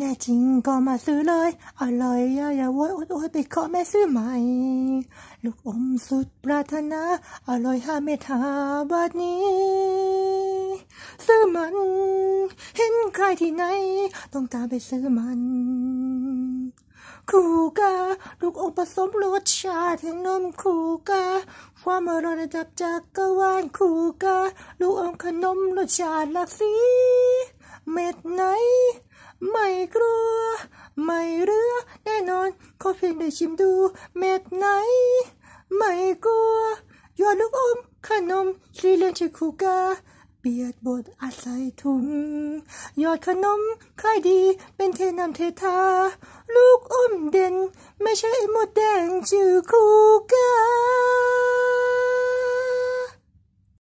แน่จริงก็มาซื้อเลย อร่อยอย่าอย่าโวยอดอดไปขอแม่ซื้อใหม่ลูกอมสุดปรารถนาอร่อยห้าเมตาบาทนี้ซื้อมัน เห็นใครที่ไหน ต้องตามไปซื้อมันคูกาลูกอมผสมรสชาติแห่งนมคูกาความอร่อยระดับจากกวาลคูกาลูกอมขนมรสชาติหลากสีเม็ดนัไม่กลัว ไม่เรือ แน่นอนขอเพียงได้ชิมดูเม็ดไหน ไม่กลัว ยอดลูกอม ขนมซีเรียงชิคูกาเปียดบทอาศัยทุงยอดขนมคล้ายดีเป็นเทนำเททา ลูกอมเด่น ไม่ใช่หมดแดงชื่อคูกา